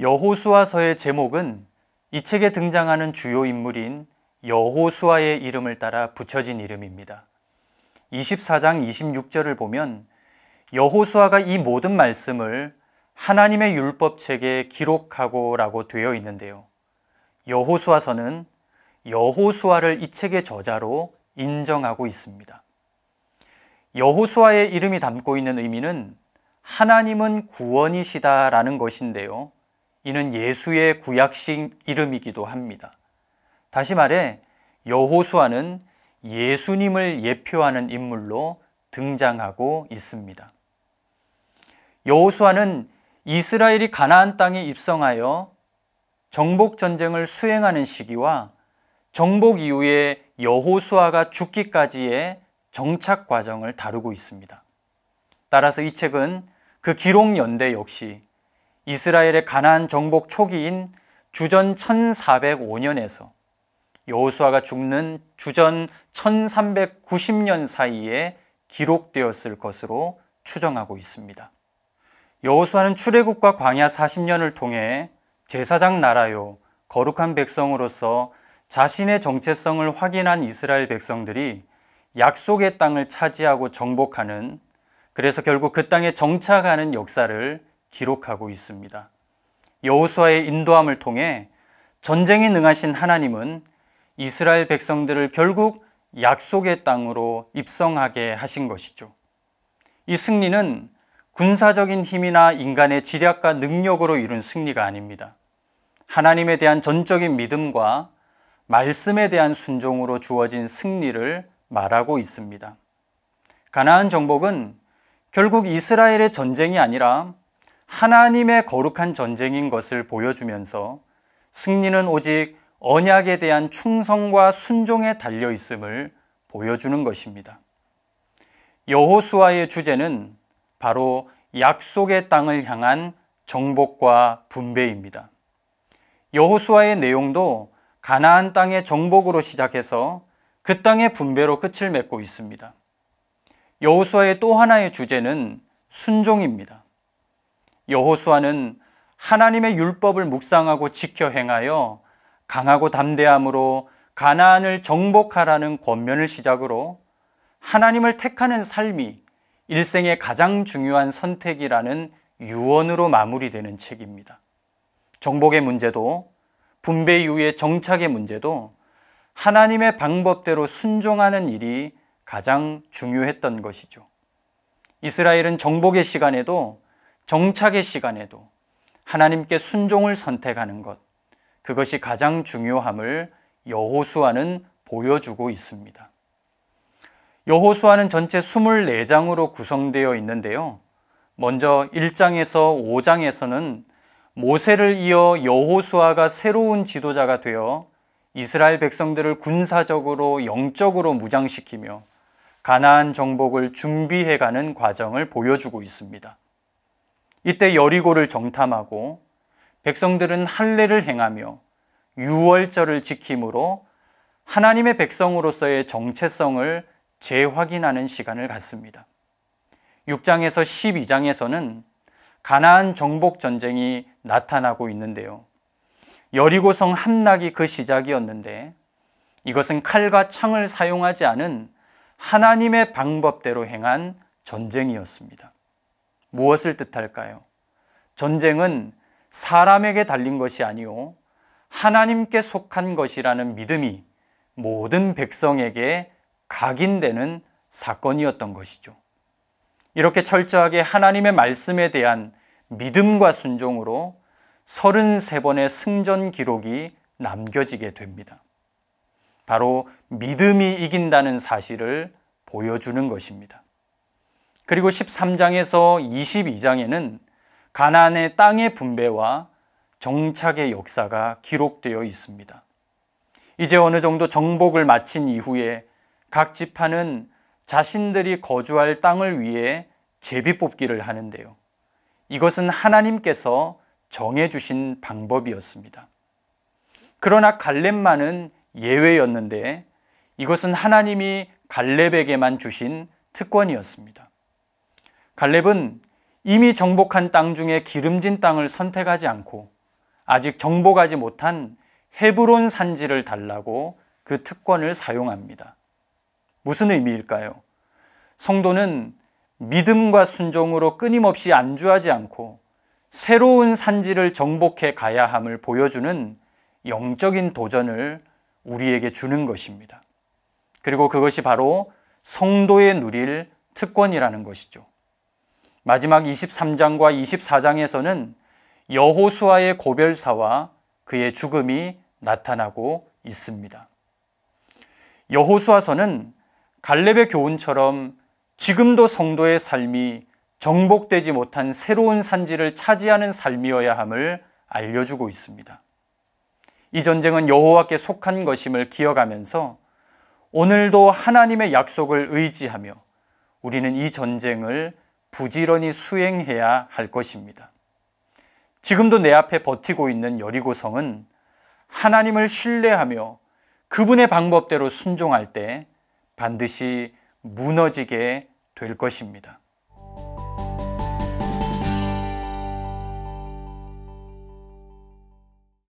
여호수아서의 제목은 이 책에 등장하는 주요 인물인 여호수아의 이름을 따라 붙여진 이름입니다. 24장 26절을 보면 여호수아가 이 모든 말씀을 하나님의 율법책에 기록하고 라고 되어 있는데요. 여호수아서는 여호수아를 이 책의 저자로 인정하고 있습니다. 여호수아의 이름이 담고 있는 의미는 하나님은 구원이시다라는 것인데요. 이는 예수의 구약식 이름이기도 합니다. 다시 말해 여호수아는 예수님을 예표하는 인물로 등장하고 있습니다. 여호수아는 이스라엘이 가나안 땅에 입성하여 정복 전쟁을 수행하는 시기와 정복 이후에 여호수아가 죽기까지의 정착 과정을 다루고 있습니다. 따라서 이 책은 그 기록 연대 역시 이스라엘의 가나안 정복 초기인 주전 1405년에서 여호수아가 죽는 주전 1390년 사이에 기록되었을 것으로 추정하고 있습니다. 여호수아는 출애굽과 광야 40년을 통해 제사장 나라요 거룩한 백성으로서 자신의 정체성을 확인한 이스라엘 백성들이 약속의 땅을 차지하고 정복하는 그래서 결국 그 땅에 정착하는 역사를 기록하고 있습니다. 여호수아의 인도함을 통해 전쟁에 능하신 하나님은 이스라엘 백성들을 결국 약속의 땅으로 입성하게 하신 것이죠. 이 승리는 군사적인 힘이나 인간의 지략과 능력으로 이룬 승리가 아닙니다. 하나님에 대한 전적인 믿음과 말씀에 대한 순종으로 주어진 승리를 말하고 있습니다. 가나안 정복은 결국 이스라엘의 전쟁이 아니라 하나님의 거룩한 전쟁인 것을 보여주면서 승리는 오직 언약에 대한 충성과 순종에 달려 있음을 보여주는 것입니다. 여호수아의 주제는 바로 약속의 땅을 향한 정복과 분배입니다. 여호수아의 내용도 가나안 땅의 정복으로 시작해서 그 땅의 분배로 끝을 맺고 있습니다. 여호수아의 또 하나의 주제는 순종입니다. 여호수아는 하나님의 율법을 묵상하고 지켜 행하여 강하고 담대함으로 가나안을 정복하라는 권면을 시작으로 하나님을 택하는 삶이 일생의 가장 중요한 선택이라는 유언으로 마무리되는 책입니다. 정복의 문제도 분배 이후의 정착의 문제도 하나님의 방법대로 순종하는 일이 가장 중요했던 것이죠. 이스라엘은 정복의 시간에도 정착의 시간에도 하나님께 순종을 선택하는 것, 그것이 가장 중요함을 여호수아는 보여주고 있습니다. 여호수아는 전체 24장으로 구성되어 있는데요. 먼저 1장에서 5장에서는 모세를 이어 여호수아가 새로운 지도자가 되어 이스라엘 백성들을 군사적으로 영적으로 무장시키며 가나안 정복을 준비해 가는 과정을 보여주고 있습니다. 이때 여리고를 정탐하고 백성들은 할례를 행하며 유월절을 지킴으로 하나님의 백성으로서의 정체성을 재확인하는 시간을 갖습니다. 6장에서 12장에서는 가나안 정복 전쟁이 나타나고 있는데요. 여리고성 함락이 그 시작이었는데 이것은 칼과 창을 사용하지 않은 하나님의 방법대로 행한 전쟁이었습니다. 무엇을 뜻할까요? 전쟁은 사람에게 달린 것이 아니요 하나님께 속한 것이라는 믿음이 모든 백성에게 각인되는 사건이었던 것이죠. 이렇게 철저하게 하나님의 말씀에 대한 믿음과 순종으로 33번의 승전 기록이 남겨지게 됩니다. 바로 믿음이 이긴다는 사실을 보여주는 것입니다. 그리고 13장에서 22장에는 가나안의 땅의 분배와 정착의 역사가 기록되어 있습니다. 이제 어느 정도 정복을 마친 이후에 각 지파는 자신들이 거주할 땅을 위해 제비 뽑기를 하는데요. 이것은 하나님께서 정해주신 방법이었습니다. 그러나 갈렙만은 예외였는데 이것은 하나님이 갈렙에게만 주신 특권이었습니다. 갈렙은 이미 정복한 땅 중에 기름진 땅을 선택하지 않고 아직 정복하지 못한 헤브론 산지를 달라고 그 특권을 사용합니다. 무슨 의미일까요? 성도는 믿음과 순종으로 끊임없이 안주하지 않고 새로운 산지를 정복해 가야 함을 보여주는 영적인 도전을 우리에게 주는 것입니다. 그리고 그것이 바로 성도의 누릴 특권이라는 것이죠. 마지막 23장과 24장에서는 여호수아의 고별사와 그의 죽음이 나타나고 있습니다. 여호수아서는 갈렙의 교훈처럼 지금도 성도의 삶이 정복되지 못한 새로운 산지를 차지하는 삶이어야 함을 알려주고 있습니다. 이 전쟁은 여호와께 속한 것임을 기억하면서 오늘도 하나님의 약속을 의지하며 우리는 이 전쟁을 부지런히 수행해야 할 것입니다. 지금도 내 앞에 버티고 있는 여리고성은 하나님을 신뢰하며 그분의 방법대로 순종할 때 반드시 무너지게 될 것입니다.